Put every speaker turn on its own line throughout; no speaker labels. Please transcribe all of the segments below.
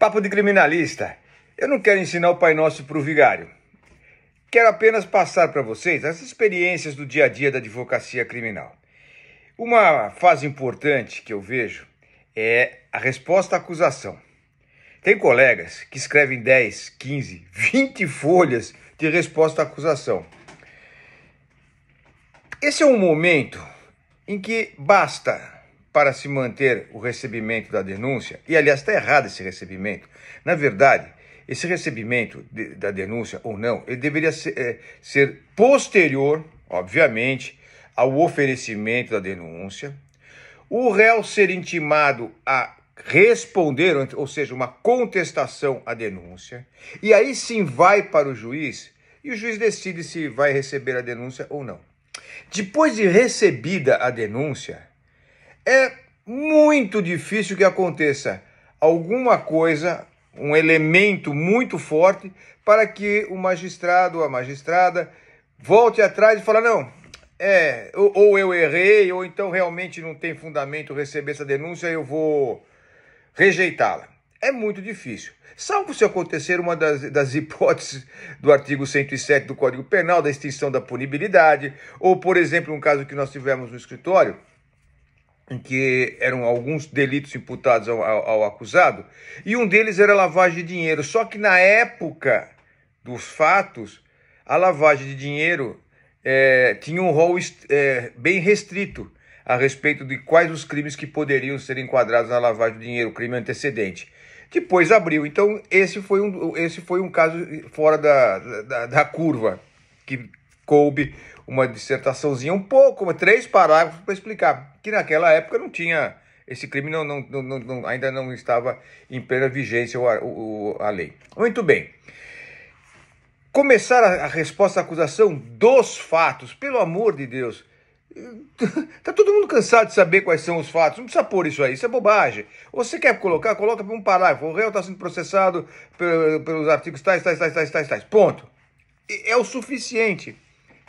Papo de criminalista. Eu não quero ensinar o Pai Nosso para o vigário. Quero apenas passar para vocês as experiências do dia a dia da advocacia criminal. Uma fase importante que eu vejo é a resposta à acusação. Tem colegas que escrevem 10, 15, 20 folhas de resposta à acusação. Esse é um momento em que basta para se manter o recebimento da denúncia, e aliás está errado esse recebimento, na verdade, esse recebimento de, da denúncia ou não, ele deveria ser, é, ser posterior, obviamente, ao oferecimento da denúncia, o réu ser intimado a responder, ou seja, uma contestação à denúncia, e aí sim vai para o juiz e o juiz decide se vai receber a denúncia ou não. Depois de recebida a denúncia, é muito difícil que aconteça alguma coisa, um elemento muito forte, para que o magistrado ou a magistrada volte atrás e fale: não, é, ou, eu errei, ou então realmente não tem fundamento receber essa denúncia, eu vou rejeitá-la. É muito difícil. Salvo se acontecer uma das, das, hipóteses do artigo 107 do Código Penal, da extinção da punibilidade, ou, por exemplo, um caso que nós tivemos no escritório, em que eram alguns delitos imputados ao, ao, ao, acusado, e um deles era lavagem de dinheiro. Só que na época dos fatos, a lavagem de dinheiro é, tinha um rol é, bem restrito a respeito de quais os crimes que poderiam ser enquadrados na lavagem de dinheiro, crime antecedente. Depois abriu. Então, esse foi um, esse foi um caso fora da, da, da curva, que coube uma dissertaçãozinha, um pouco, três parágrafos para explicar que naquela época não tinha esse crime não, não, não, não, ainda não estava em plena vigência o, a lei. Muito bem. Começar a, resposta à acusação dos fatos, pelo amor de Deus. Tá todo mundo cansado de saber quais são os fatos. Não precisa pôr isso aí, isso é bobagem. você quer colocar, coloca um parágrafo. O réu está sendo processado pelos artigos tais, tais, tais, tais, tais, tais. Ponto. É o suficiente.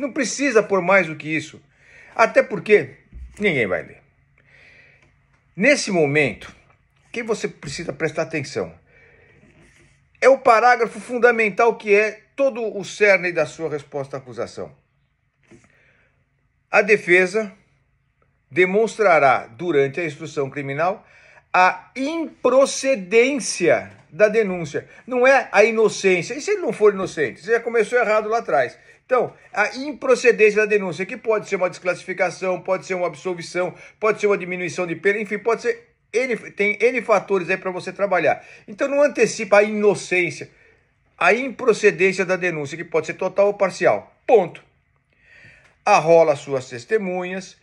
Não precisa pôr mais do que isso. Até porque ninguém vai ler. Nesse momento, o que você precisa prestar atenção é o parágrafo fundamental que é todo o cerne da sua resposta à acusação. A defesa demonstrará durante a instrução criminal a improcedência da denúncia, não é a inocência. E se ele não for inocente? Você já começou errado lá atrás. Então, a improcedência da denúncia, que pode ser uma desclassificação, pode ser uma absolvição, pode ser uma diminuição de pena, enfim, pode ser. N, tem N fatores aí para você trabalhar. Então, não antecipa a inocência, a improcedência da denúncia, que pode ser total ou parcial. Ponto. Arrola suas testemunhas.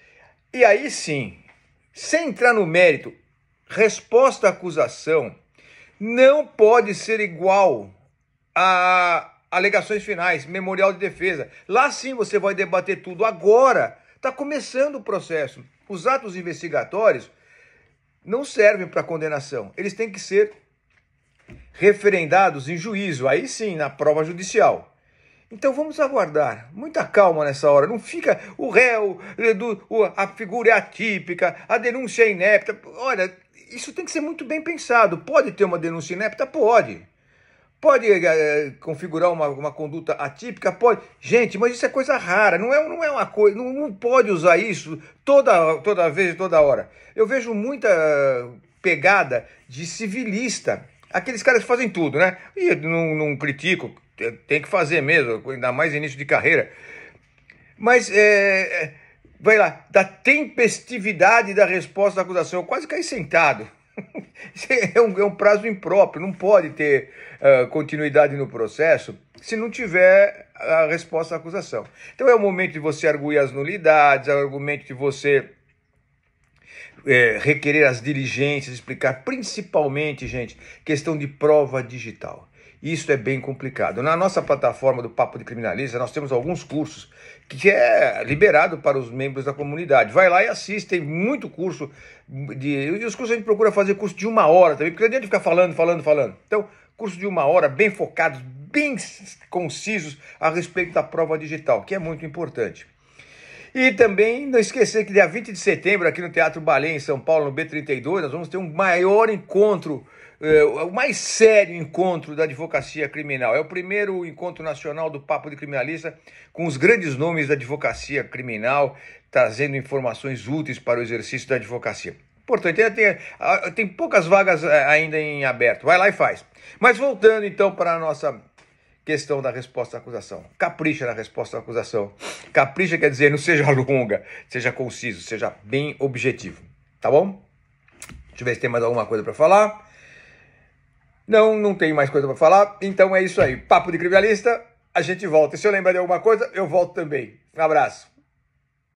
E aí sim, sem entrar no mérito, resposta à acusação não pode ser igual a alegações finais, memorial de defesa. Lá sim você vai debater tudo. Agora está começando o processo. Os atos investigatórios não servem para condenação. Eles têm que ser referendados em juízo, aí sim, na prova judicial. Então vamos aguardar. Muita calma nessa hora. Não fica o réu, a figura é atípica, a denúncia é inepta. Olha, isso tem que ser muito bem pensado. Pode ter uma denúncia inepta? Pode. Pode é, configurar uma, uma conduta atípica? Pode. Gente, mas isso é coisa rara, não é, não é uma coisa. Não, não pode usar isso toda, toda vez, toda hora. Eu vejo muita pegada de civilista. Aqueles caras fazem tudo, né? E não, não critico, tem que fazer mesmo, ainda mais início de carreira. Mas é, vai lá, da tempestividade da resposta da acusação. Eu quase caí sentado. é, um, é um, prazo impróprio, não pode ter uh, continuidade no processo se não tiver a resposta à acusação. Então é o momento de você arguir as nulidades, é o argumento de você é, requerer as diligências, explicar principalmente, gente, questão de prova digital. Isso é bem complicado. Na nossa plataforma do Papo de Criminalista, nós temos alguns cursos que é liberado para os membros da comunidade. Vai lá e assiste, tem muito curso. De... E os cursos a gente procura fazer curso de uma hora também, porque não adianta ficar falando, falando, falando. Então, curso de uma hora, bem focados, bem concisos a respeito da prova digital, que é muito importante. E também não esquecer que dia 20 de setembro, aqui no Teatro Balé, em São Paulo, no B32, nós vamos ter um maior encontro é, o mais sério encontro da advocacia criminal. É o primeiro encontro nacional do Papo de Criminalista com os grandes nomes da advocacia criminal, trazendo informações úteis para o exercício da advocacia. Importante, é, tem, tem poucas vagas é, ainda em aberto. Vai lá e faz. Mas voltando então para a nossa questão da resposta à acusação. Capricha na resposta à acusação. Capricha quer dizer não seja longa, seja conciso, seja bem objetivo. Tá bom? Deixa eu ver se tem mais alguma coisa para falar. Não, não tem mais coisa para falar. Então é isso aí. Papo de criminalista. A gente volta. E se eu lembrar de alguma coisa, eu volto também. Um abraço.